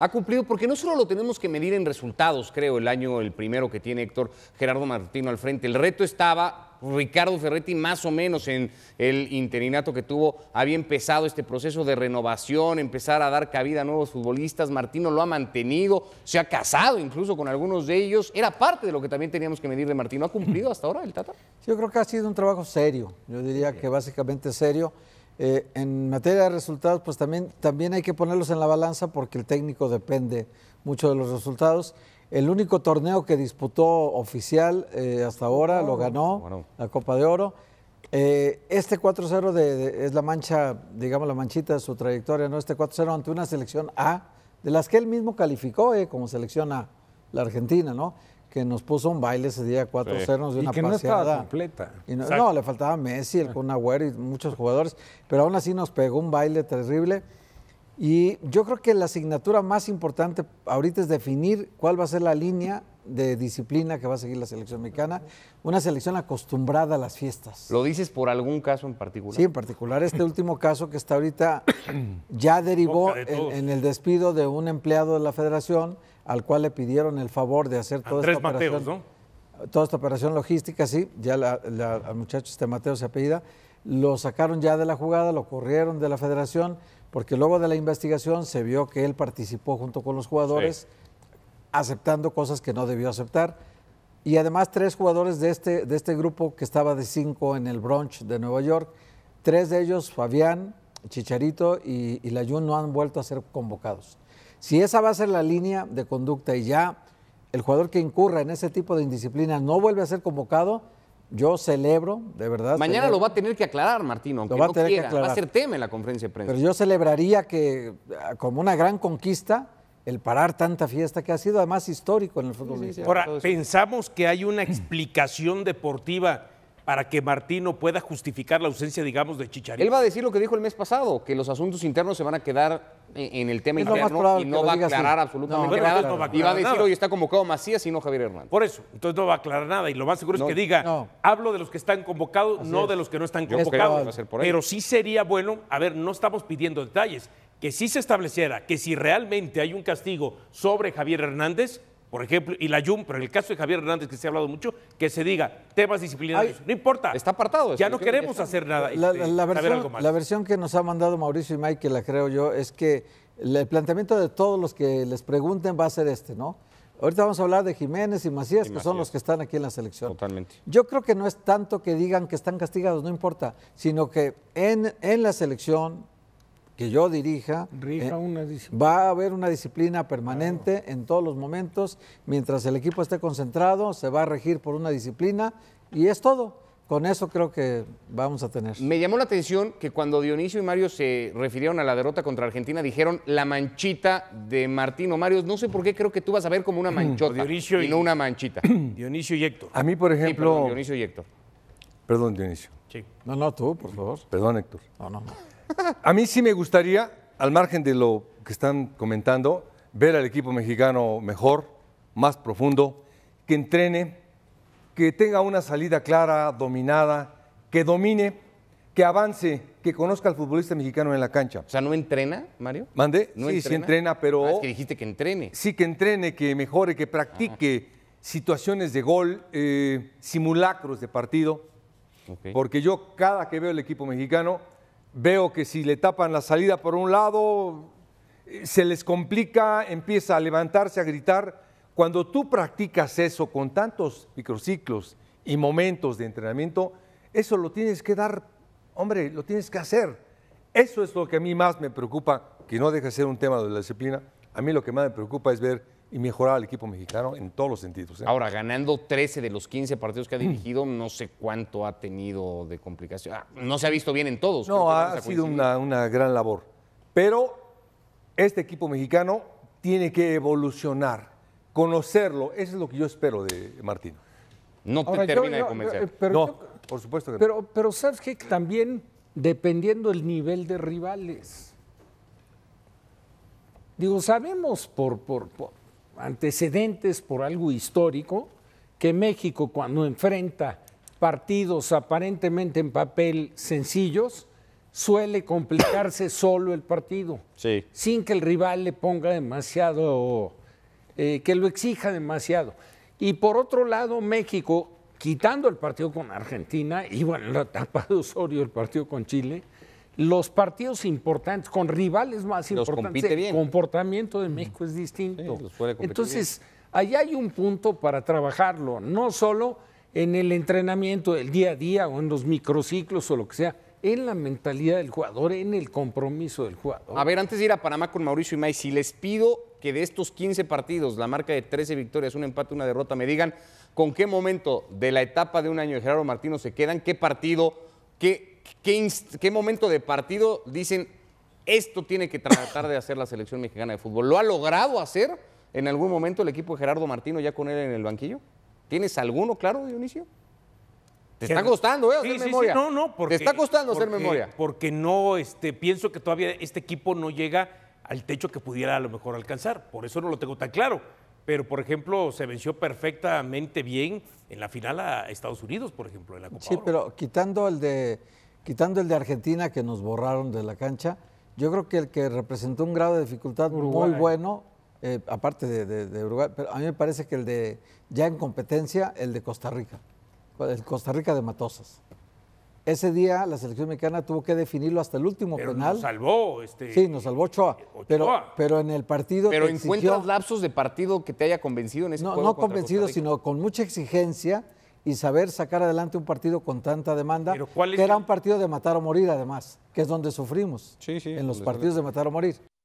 ha cumplido, porque no solo lo tenemos que medir en resultados, creo, el año, el primero que tiene Héctor Gerardo Martino al frente. El reto estaba Ricardo Ferretti más o menos en el interinato que tuvo, había empezado este proceso de renovación, empezar a dar cabida a nuevos futbolistas, Martino lo ha mantenido, se ha casado incluso con algunos de ellos, era parte de lo que también teníamos que medir de Martino. ¿Ha cumplido hasta ahora el Tata? yo creo que ha sido un trabajo serio, yo diría que básicamente serio. Eh, en materia de resultados, pues también, también hay que ponerlos en la balanza porque el técnico depende mucho de los resultados. El único torneo que disputó oficial eh, hasta ahora lo ganó, la Copa de Oro. Eh, este 4-0 es la mancha, digamos, la manchita de su trayectoria, ¿no? Este 4-0 ante una selección A, de las que él mismo calificó como selección A, la Argentina, ¿no? que nos puso un baile ese día cuatro 0 de y una que no completa. no, le faltaba Messi, el Kun Agüero y muchos jugadores, pero aún así nos pegó un baile terrible. Y yo creo que la asignatura más importante ahorita es definir cuál va a ser la línea de disciplina que va a seguir la selección mexicana, una selección acostumbrada a las fiestas. ¿Lo dices por algún caso en particular? Sí, en particular este último caso que está ahorita ya derivó en, el despido de un empleado de la federación al cual le pidieron el favor de hacer toda esta operación. Toda esta operación logística, sí, ya la, la, al muchacho este Mateo se apellida, lo sacaron ya de la jugada, lo corrieron de la federación, porque luego de la investigación se vio que él participó junto con los jugadores aceptando cosas que no debió aceptar. Y además tres jugadores de este, de este grupo que estaba de cinco en el brunch de Nueva York, tres de ellos, Fabián, Chicharito y, y Layun, no han vuelto a ser convocados. Si esa va a ser la línea de conducta y ya el jugador que incurra en ese tipo de indisciplina no vuelve a ser convocado, yo celebro, de verdad. Mañana lo va a tener que aclarar, Martino, aunque no quiera. Va a ser tema en la conferencia de prensa. Pero yo celebraría que, ah, como una gran conquista, el parar tanta fiesta que ha sido además histórico en el fútbol sí, Ahora, pensamos que hay una explicación deportiva para que Martino pueda justificar la ausencia, digamos, de Chicharito. Él va a decir lo que dijo el mes pasado, que los asuntos internos se van a quedar e, en el tema interno y no va, a aclarar absolutamente nada. y va a decir, hoy está convocado Macías y no Javier Hernández. Por eso, entonces no va a aclarar nada. Y lo más seguro es que diga, hablo de los que están convocados, no de los que no están convocados. Pero sí sería bueno, a ver, no estamos pidiendo detalles, que si se estableciera que si realmente hay un castigo sobre Javier Hernández, por ejemplo, y la Jun, pero en el caso de Javier Hernández, que se ha hablado mucho, que se diga temas disciplinarios, no importa. Está apartado. Ya no este, queremos hacer nada. La, este, la, versión, que nos ha mandado Mauricio y Mike, que la creo yo, es que el planteamiento de todos los que les pregunten va a ser este, ¿no? Ahorita vamos a hablar de Jiménez y Macías, que son los que están aquí en la selección. Totalmente. Yo creo que no es tanto que digan que están castigados, no importa, sino que en, en la selección que yo dirija, Rija eh, una va a haber una disciplina permanente en todos los momentos. Mientras el equipo esté concentrado, se va a regir por una disciplina y es todo. Con eso creo que vamos a tener. Me llamó la atención que cuando Dionisio y Mario se refirieron a la derrota contra Argentina, dijeron la manchita de Martino. Mario, no sé por qué creo que tú vas a ver como una mm. manchota Dionisio y, y, no una manchita. Dionisio y Héctor. A mí, por ejemplo. perdón, Dionisio y Héctor. Perdón, Dionisio. Sí. No, no, tú, por favor. Perdón, Héctor. No, no. no. A mí sí me gustaría, al margen de lo que están comentando, ver al equipo mexicano mejor, más profundo, que entrene, que tenga una salida clara, dominada, que domine, que avance, que conozca al futbolista mexicano en la cancha. O sea, ¿no entrena, Mario? ¿Mande? ¿No sí, sí entrena, pero... Ah, es que dijiste que entrene. Sí, que entrene, que mejore, que practique situaciones de gol, eh, simulacros de partido. Porque yo cada que veo el equipo mexicano Veo que si le tapan la salida por un lado, eh, se les complica, empieza a levantarse, a gritar. Cuando tú practicas eso con tantos microciclos y momentos de entrenamiento, eso lo tienes que dar, hombre, lo tienes que hacer. Eso es lo que a mí más me preocupa, que no deja de ser un tema de la disciplina. A mí lo que más me preocupa es ver y mejorar al equipo mexicano en todos los sentidos. ¿eh? Ahora, ganando 13 de los 15 partidos que ha mm. dirigido, no sé cuánto ha tenido de complicación. Ah, no se ha visto bien en todos. No, ha, sido una, gran labor. Pero este equipo mexicano tiene que evolucionar, conocerlo. Eso es lo que yo espero de Martino. No te termina de eh, convencer. Eh, no, por supuesto que pero, no. Pero sabes que también dependiendo del nivel de rivales. Digo, sabemos por, por antecedentes por algo histórico, que México cuando enfrenta partidos aparentemente en papel sencillos, suele complicarse solo el partido, sin que el rival le ponga demasiado, eh, que lo exija demasiado. Y por otro lado, México, quitando el partido con Argentina y bueno, la etapa de Osorio, el partido con Chile, los partidos importantes, con rivales más importantes, el comportamiento de México es distinto. Entonces, ahí hay un punto para trabajarlo, no solo en el entrenamiento del día a día o en los microciclos o lo que sea, en la mentalidad del jugador, en el compromiso del jugador. A ver, antes de ir a Panamá con Mauricio y May, si les pido que de estos 15 partidos, la marca de 13 victorias, un empate, una derrota, me digan con qué momento de la etapa de un año de Gerardo Martino se quedan, qué partido, qué ¿Qué, momento de partido dicen esto tiene que tratar de hacer la selección mexicana de fútbol? ¿Lo ha logrado hacer en algún momento el equipo de Gerardo Martino ya con él en el banquillo? ¿Tienes alguno claro, Dionisio? Te está costando, ¿eh? no, no, porque, Te está costando hacer memoria. Porque no, este, pienso que todavía este equipo no llega al techo que pudiera a lo mejor alcanzar. Por eso no lo tengo tan claro. Pero, por ejemplo, se venció perfectamente bien en la final a Estados Unidos, por ejemplo, en la Copa Sí, pero quitando el de quitando el de Argentina que nos borraron de la cancha, yo creo que el que representó un grado de dificultad muy bueno, eh, aparte de, Uruguay, pero a mí me parece que el de, ya en competencia, el de Costa Rica, el Costa Rica de Matosas. Ese día la selección mexicana tuvo que definirlo hasta el último pero penal. Nos salvó, este. Sí, nos salvó Ochoa. Pero, pero en el partido. Pero encuentras lapsos de partido que te haya convencido en ese No, no convencido, sino con mucha exigencia y saber sacar adelante un partido con tanta demanda, que era un partido de matar o morir además, que es donde sufrimos en los partidos de matar o morir.